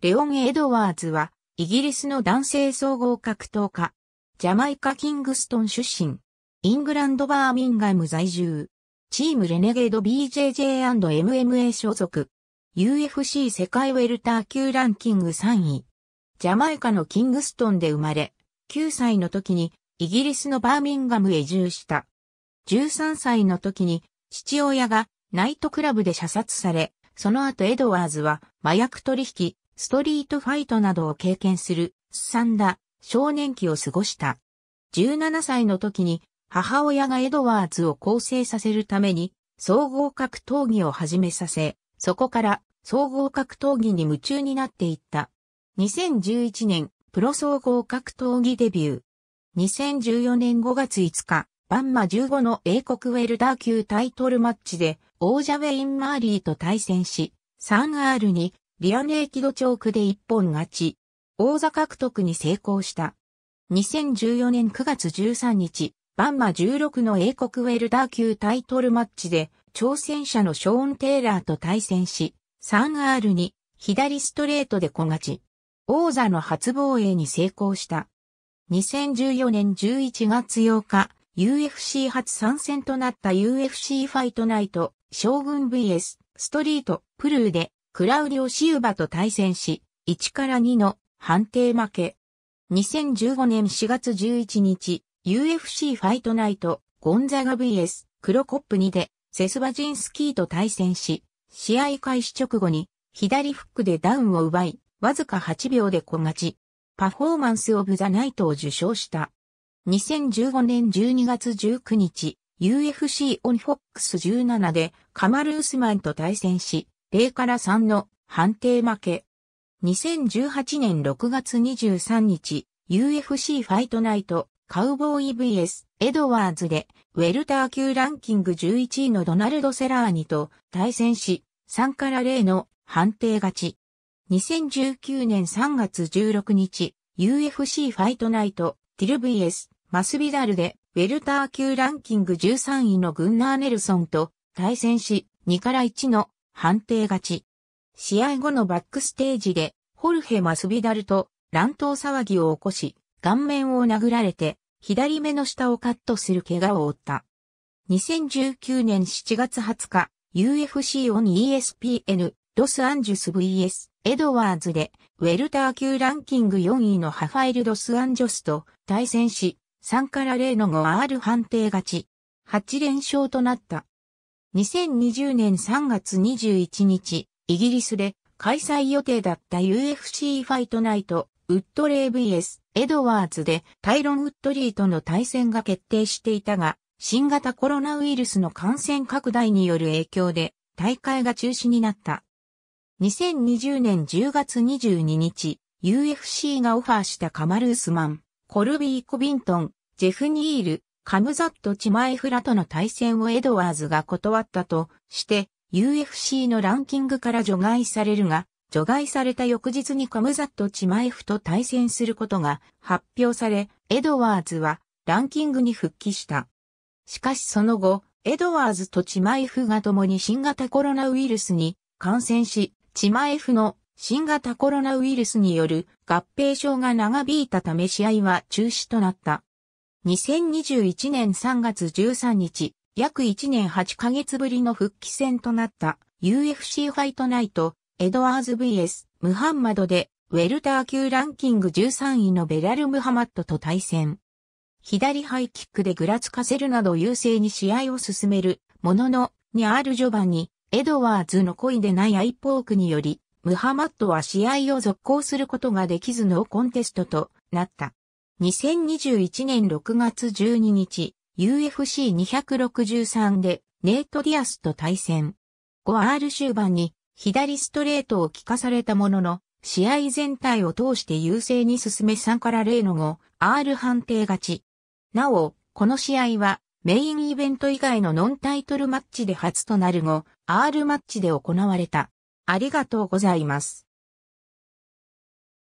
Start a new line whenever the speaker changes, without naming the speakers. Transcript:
レオン・エドワーズは、イギリスの男性総合格闘家。ジャマイカ・キングストン出身。イングランド・バーミンガム在住。チームレネゲード BJJ&MMA 所属。UFC 世界ウェルター級ランキング3位。ジャマイカのキングストンで生まれ、9歳の時にイギリスのバーミンガムへ移住した。13歳の時に父親がナイトクラブで射殺され、その後エドワーズは麻薬取引、ストリートファイトなどを経験する、すさんだ少年期を過ごした。17歳の時に母親がエドワーズを構成させるために総合格闘技を始めさせ、そこから総合格闘技に夢中になっていった。2011年、プロ総合格闘技デビュー。2014年5月5日、バンマ15の英国ウェルダー級タイトルマッチで王者ウェイン・マーリーと対戦し、3R にビアネーキドチョークで一本勝ち、王座獲得に成功した。2014年9月13日、バンマ16の英国ウェルダー級タイトルマッチで、挑戦者のショーン・テイラーと対戦し、3R に左ストレートで小勝ち。王座の初防衛に成功した。2014年11月8日、UFC 初参戦となった UFC ファイトナイト、将軍 VS、ストリート、プルーで、クラウリオ・シウバと対戦し、1から2の判定負け。2015年4月11日、UFC ファイトナイト、ゴンザガ VS、クロコップ2で、セスバジンスキーと対戦し、試合開始直後に、左フックでダウンを奪い、わずか8秒で小勝ち。パフォーマンスオブザナイトを受賞した。2015年12月19日、UFC オンフォックス17でカマルウスマンと対戦し、0から3の判定負け。2018年6月23日、UFC ファイトナイト、カウボーイ VS、エドワーズで、ウェルター級ランキング11位のドナルド・セラーニと対戦し、3から0の判定勝ち。2019年3月16日、UFC ファイトナイト、ティル VS、マスビダルで、ウェルター級ランキング13位のグンナー・ネルソンと対戦し、2から1の判定勝ち。試合後のバックステージで、ホルヘ・マスビダルと乱闘騒ぎを起こし、顔面を殴られて、左目の下をカットする怪我を負った。2019年7月20日、UFC オン ESPN ロスアンジュス VS エドワーズで、ウェルター級ランキング4位のハファイル・ロスアンジョスと対戦し、3から0の5 r 判定勝ち。8連勝となった。2020年3月21日、イギリスで開催予定だった UFC ファイトナイト、ウッドレイ VS エドワーズでタイロン・ウッドリーとの対戦が決定していたが、新型コロナウイルスの感染拡大による影響で大会が中止になった。2020年10月22日、UFC がオファーしたカマルースマン、コルビー・コビントン、ジェフ・ニール、カムザット・チマエフラとの対戦をエドワーズが断ったとして、UFC のランキングから除外されるが、除外された翌日にカムザット・チマエフと対戦することが発表され、エドワーズはランキングに復帰した。しかしその後、エドワーズとチマエフが共に新型コロナウイルスに感染し、チマエフの新型コロナウイルスによる合併症が長引いたため試合は中止となった。2021年3月13日、約1年8ヶ月ぶりの復帰戦となった UFC ファイトナイト、エドワーズ VS、ムハンマドで、ウェルター級ランキング13位のベラル・ムハマットと対戦。左ハイキックでぐらつかせるなど優勢に試合を進める、ものの、にある序盤に、エドワーズの恋でないアイポークにより、ムハマットは試合を続行することができずのコンテストとなった。2021年6月12日、UFC263 でネイト・ディアスと対戦。5R 終盤に左ストレートを効かされたものの、試合全体を通して優勢に進め3から0の5、R 判定勝ち。なお、この試合はメインイベント以外のノンタイトルマッチで初となる5、R マッチで行われた。ありがとうございます。